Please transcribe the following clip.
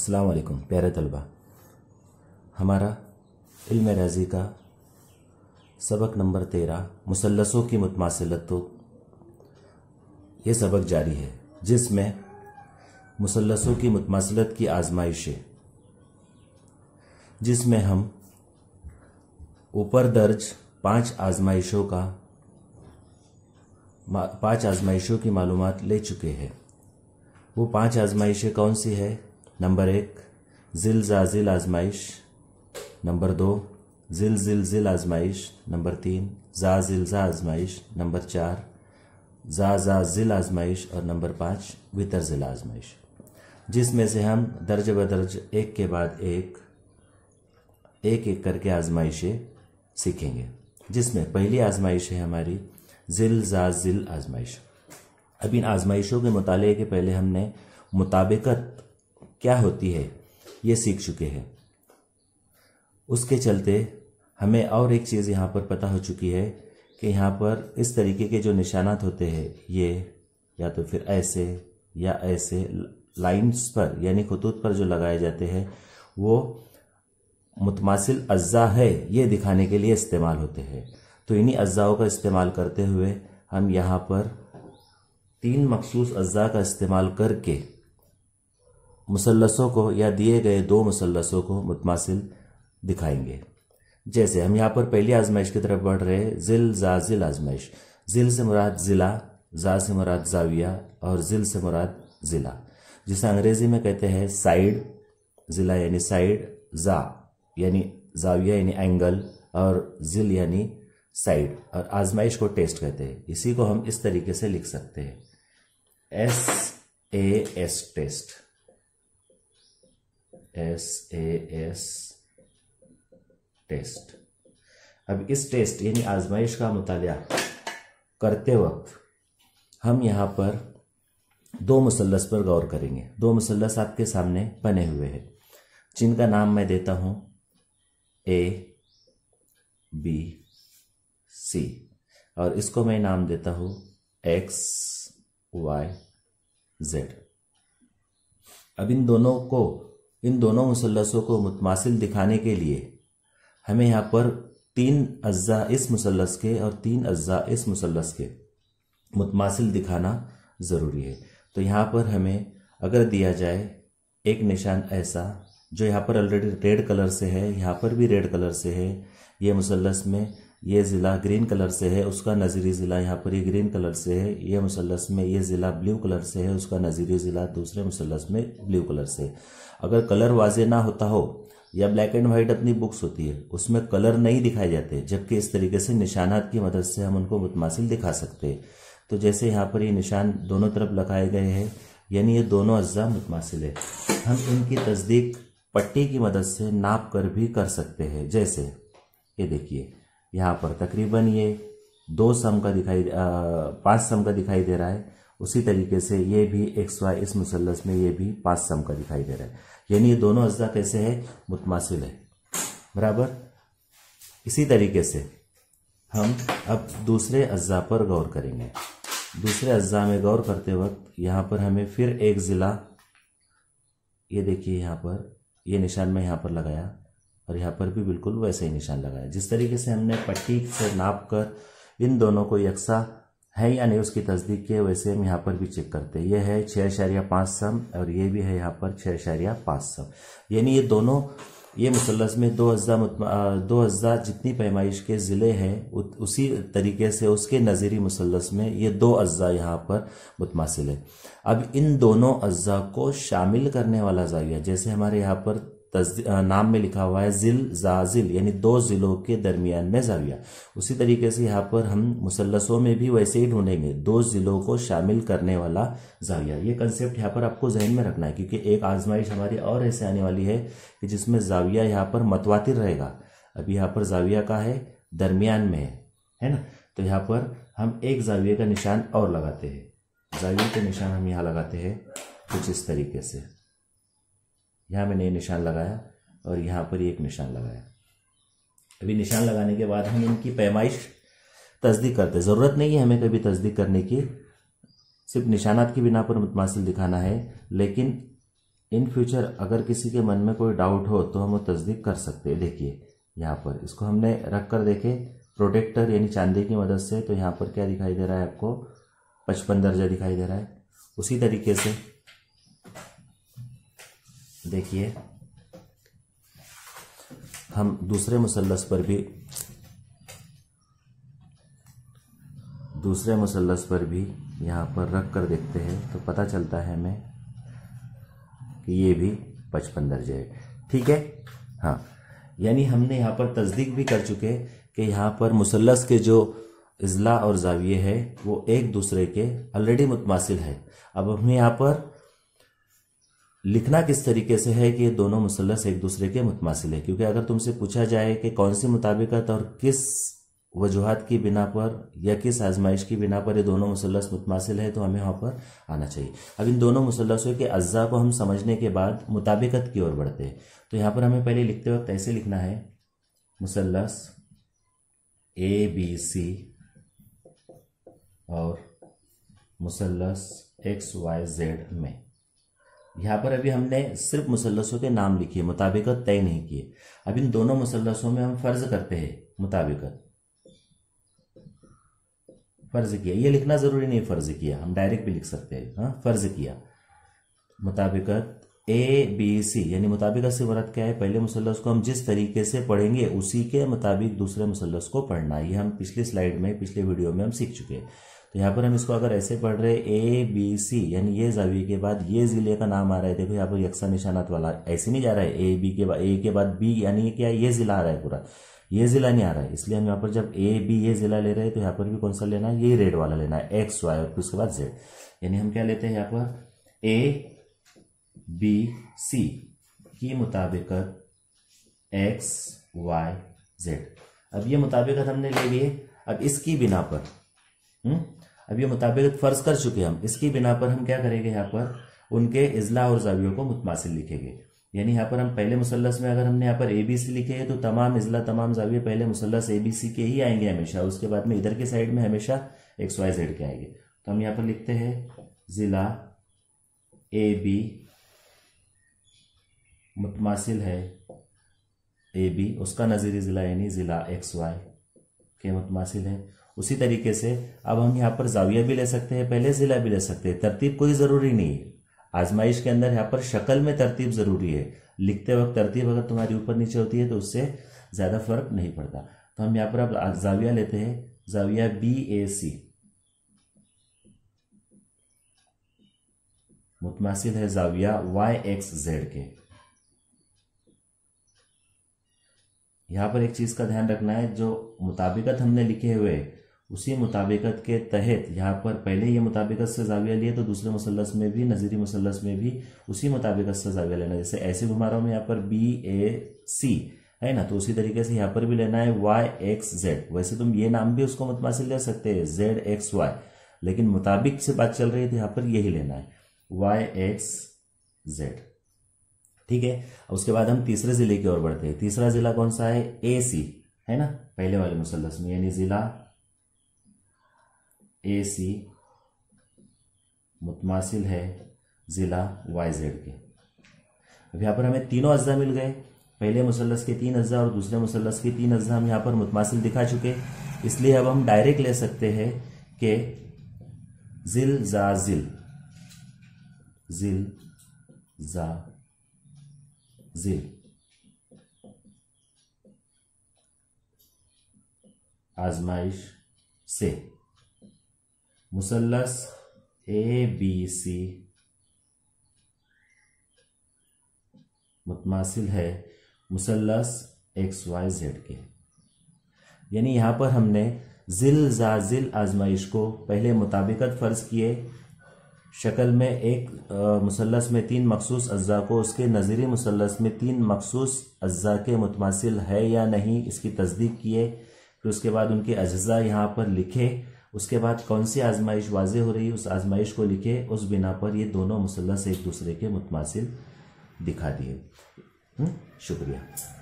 अस्सलाम वालेकुम प्यारे तलबा हमारा इल्म रजी का सबक नंबर तेरह मुसलसों की मुतमासलत तो ये सबक जारी है जिसमें मुसलसों की मुतमासलत की आजमाइशें जिसमें हम ऊपर दर्ज पांच आजमाइशों का पांच आजमाइशों की मालूमात ले चुके हैं वो पांच आजमाइशें कौन सी है नंबर एक जिल जाजिल आजमाइश नंबर दो जिल जिल जिल आजमाइश नंबर तीन जा जिल जा आजमाइश नंबर चार जा जा जिल आजमाइश और नंबर पाँच वितर जिल आजमाइश जिसमें से हम दर्ज बदर्ज एक के बाद एक एक एक करके आजमाइशें सीखेंगे जिसमें पहली आजमाइश है हमारी जिल जा जिल आजमाइश अब इन आजमाइशों के मुताले के पहले हमने मुताबिकत क्या होती है ये सीख चुके हैं उसके चलते हमें और एक चीज़ यहाँ पर पता हो चुकी है कि यहाँ पर इस तरीके के जो निशानात होते हैं ये या तो फिर ऐसे या ऐसे लाइन्स पर यानी खतूत पर जो लगाए जाते हैं वो मुतमासिल अज्जा है ये दिखाने के लिए इस्तेमाल होते हैं तो इन्हीं अज्जाओं का इस्तेमाल करते हुए हम यहाँ पर तीन मखसूस अज्जा का इस्तेमाल करके मुसलसों को या दिए गए दो मुसलसों को मुतमासिल दिखाएंगे जैसे हम यहाँ पर पहली आजमाइश की तरफ बढ़ रहे हैं जिल जिल आजमाइश जिल से मुराद ज़िला जा से मुराद जाविया और जिल से मुराद ज़िला जिसे अंग्रेज़ी में कहते हैं साइड ज़िला यानी साइड जा यानी जाविया यानी एंगल और जिल यानी साइड और आजमाइश को टेस्ट कहते हैं इसी को हम इस तरीके से लिख सकते हैं S A S test S A S test अब इस टेस्ट यानी आजमाइश का मुताल करते वक्त हम यहाँ पर दो मुसलस पर गौर करेंगे दो मुसलस आपके सामने बने हुए हैं जिनका नाम मैं देता हूँ ए बी सी और इसको मैं नाम देता हूँ एक्स वाई जेड अब इन दोनों को इन दोनों मुसलसों को मुतमासिल दिखाने के लिए हमें यहाँ पर तीन अज्जा इस मुसलस के और तीन अज्जा इस मुसलस के मुतमासिल दिखाना ज़रूरी है तो यहाँ पर हमें अगर दिया जाए एक निशान ऐसा जो यहाँ पर ऑलरेडी रेड कलर से है यहाँ पर भी रेड कलर से है ये मुसलस में ये ज़िला ग्रीन कलर से है उसका नज़ीरी ज़िला यहाँ पर ये ग्रीन कलर से है ये मुसलस में ये ज़िला ब्लू कलर से है उसका नज़ीरी ज़िला दूसरे मुसलस में ब्लू कलर से अगर कलर वाजे ना होता हो या ब्लैक एंड वाइट अपनी बुक्स होती है उसमें कलर नहीं दिखाए जाते जबकि इस तरीके से निशानात की मदद से हम उनको मुतमासिल दिखा सकते हैं तो जैसे यहाँ पर ये निशान दोनों तरफ लगाए गए हैं यानी ये दोनों अज्जा मुतमासिल है हम इनकी तस्दीक पट्टी की मदद से नाप कर भी कर सकते हैं जैसे ये देखिए यहाँ पर तकरीबन ये दो सम का दिखाई पांच सम का दिखाई दे रहा है उसी तरीके से ये भी एक्स वाई इस मुसलस में ये भी पांच सम का दिखाई दे रहा है यानी ये दोनों अज्जा कैसे है मुतमासिल है बराबर इसी तरीके से हम अब दूसरे अज्जा पर गौर करेंगे दूसरे अज्जा में गौर करते वक्त यहाँ पर हमें फिर एक ज़िला ये देखिए यहाँ पर ये निशान मैं यहाँ पर लगाया और यहाँ पर भी बिल्कुल वैसे ही निशान लगाया जिस तरीके से हमने पट्टी से नाप कर इन दोनों को यकसा है या नहीं उसकी तस्दीक किए वैसे हम यहाँ पर भी चेक करते हैं ये है छः इशारिया पाँच सम और ये भी है यहाँ पर छः इशारिया पाँच सम यानी ये दोनों ये मुसलस में दो हज़ा दो हज़ा जितनी पैमाइश के ज़िले हैं उसी तरीके से उसके नज़ीरी मुसलस में ये दो अज्जा यहाँ पर मुतमासिल है अब इन दोनों अज्जा को शामिल करने वाला जाविया जैसे हमारे यहाँ पर नाम में लिखा हुआ है जिल जाजिल यानी दो जिलों के दरमियान में जाविया उसी तरीके से यहाँ पर हम मुसलसों में भी वैसे ही ढूंढेंगे दो जिलों को शामिल करने वाला जाविया ये कंसेप्ट यहाँ पर आपको जहन में रखना है क्योंकि एक आजमाइश हमारी और ऐसे आने वाली है कि जिसमें जाविया यहाँ पर मतवातिर रहेगा अभी यहाँ पर जाविया का है दरमियान में है है ना तो यहाँ पर हम एक जाविये का निशान और लगाते हैं जाविये का निशान हम यहाँ लगाते हैं कुछ इस तरीके से यहाँ मैंने ये निशान लगाया और यहाँ पर एक निशान लगाया अभी निशान लगाने के बाद हम इनकी पैमाइश तस्दीक करते ज़रूरत नहीं है हमें कभी तस्दीक करने की सिर्फ निशानात की बिना पर मुतमासिल दिखाना है लेकिन इन फ्यूचर अगर किसी के मन में कोई डाउट हो तो हम वो तस्दीक कर सकते हैं देखिए यहाँ पर इसको हमने रख कर देखे प्रोटेक्टर यानी चांदी की मदद से तो यहाँ पर क्या दिखाई दे रहा है आपको पचपन दर्जा दिखाई दे रहा है उसी तरीके से देखिए हम दूसरे मुसलस पर भी दूसरे मुसलस पर भी यहाँ पर रख कर देखते हैं तो पता चलता है हमें कि ये भी पचपन दर्जे है ठीक है हाँ यानी हमने यहाँ पर तस्दीक भी कर चुके कि यहाँ पर मुसलस के जो अजला और जाविये है वो एक दूसरे के ऑलरेडी मुतमासिल है अब हमें यहाँ पर लिखना किस तरीके से है कि ये दोनों मुसलस एक दूसरे के मुतमासिल है क्योंकि अगर तुमसे पूछा जाए कि कौन सी मुताबिकत और किस वजूहत की बिना पर या किस आजमाइश की बिना पर ये दोनों मुसलस मुतमासिल है तो हमें वहाँ पर आना चाहिए अब इन दोनों मुसलसों के अज्जा को हम समझने के बाद मुताबिकत की ओर बढ़ते हैं तो यहाँ पर हमें पहले लिखते वक्त ऐसे लिखना है मुसलस ए बी सी और मुसलस एक्स वाई जेड में यहाँ पर अभी हमने सिर्फ मुसलसों के नाम लिखे मुताबिकत तय नहीं किए अब इन दोनों मुसलसों में हम फर्ज करते हैं मुताबिकत फर्ज किया ये लिखना जरूरी नहीं फर्ज किया हम डायरेक्ट भी लिख सकते हैं हाँ फर्ज किया मुताबिकत ए बी सी यानी मुताबिकत से वरत क्या है पहले मुसलस को हम जिस तरीके से पढ़ेंगे उसी के मुताबिक दूसरे मुसलस को पढ़ना ये हम पिछले स्लाइड में पिछले वीडियो में हम सीख चुके हैं तो यहाँ पर हम इसको अगर ऐसे पढ़ रहे ए बी सी यानी ये जवी के बाद ये जिले का नाम आ रहा है देखो यहाँ पर यक्सा निशानात वाला ऐसे नहीं जा रहा है ए बी के बाद ए के बाद बी यानी क्या ये जिला आ रहा है पूरा ये जिला नहीं आ रहा है इसलिए हम यहाँ पर जब ए बी ये जिला ले रहे हैं तो यहाँ पर भी कौन सा लेना है ये रेड वाला लेना है एक्स वाई और उसके बाद जेड यानी हम क्या लेते हैं यहाँ पर ए बी सी के मुताबिक एक्स वाई जेड अब ये मुताबिकत हमने ले लिए अब इसकी बिना पर हुँ? हम्म? अब ये मुताबिक फर्ज कर चुके हम इसकी बिना पर हम क्या करेंगे यहाँ पर उनके इजला और जावियों को मुतमासिल लिखेंगे यानी यहाँ पर हम पहले मुसलस में अगर हमने यहाँ पर ए बी सी लिखे तो तमाम इजला तमाम जाविये पहले मुसलस ए बी सी के ही आएंगे हमेशा उसके बाद में इधर के साइड में हमेशा एक्स वाई जेड के आएंगे तो हम यहाँ पर लिखते हैं ज़िला ए बी मुतमासिल है ए बी उसका नज़ीरी ज़िला यानी ज़िला एक्स वाई के मुतमासिल है उसी तरीके से अब हम यहाँ पर जाविया भी ले सकते हैं पहले ज़िला भी ले सकते हैं तरतीब कोई ज़रूरी नहीं है आजमाइश के अंदर यहाँ पर शक्ल में तरतीब ज़रूरी है लिखते वक्त तरतीब अगर तुम्हारी ऊपर नीचे होती है तो उससे ज़्यादा फर्क नहीं पड़ता तो हम यहाँ पर अब जाविया लेते हैं जाविया बी ए सी मुतमासिल है जाविया वाई एक्स जेड के यहां पर एक चीज़ का ध्यान रखना है जो मुताबिकत हमने लिखे हुए है उसी मुताबिकत के तहत यहाँ पर पहले ये मुताबिकत से जाविया लिए तो दूसरे मुसलस में भी नज़ीरी मुसलस में भी उसी मुताबिकत से जाविया लेना जैसे ऐसे घुमा रहा हूँ मैं यहाँ पर बी ए सी है ना तो उसी तरीके से यहाँ पर भी लेना है वाई एक्स जेड वैसे तुम ये नाम भी उसको मतमासिल ले सकते हैं जेड एक्स वाई लेकिन मुताबिक से बात चल रही है तो यहाँ पर यही लेना है वाई एक्स जेड ठीक है उसके बाद हम तीसरे जिले की ओर बढ़ते हैं तीसरा जिला कौन सा है ए सी है ना पहले वाले मुसलस में यानी जिला ए सी मुतमासिल है ज़िला वाई जेड के अब यहाँ पर हमें तीनों अज्जा मिल गए पहले मुसलस के तीन अज्जा और दूसरे मुसलस के तीन अज्जा हम यहाँ पर मुतमासिल दिखा चुके इसलिए अब हम डायरेक्ट ले सकते हैं कि जिल जा जिल जिल जा जिल आजमाइश से मुसलस ए बी सी मुतमासिल है मुसलस एक्स वाई जेड के यानी यहाँ पर हमने जिल जाजिल आजमाइश को पहले मुताबिकत फ़र्ज किए शक्ल में एक मुसलस में तीन मखसूस अज्जा को उसके नज़ीरी मुसलस में तीन मखसूस अज्जा के मुतमासिल है या नहीं इसकी तस्दीक किए फिर उसके बाद उनके अज्जा यहाँ पर लिखे उसके बाद कौन सी आजमाइश वाज हो रही उस आजमाइश को लिखे उस बिना पर ये दोनों मुसलस एक दूसरे के मुतमासिल दिखा दिए हम्म? शुक्रिया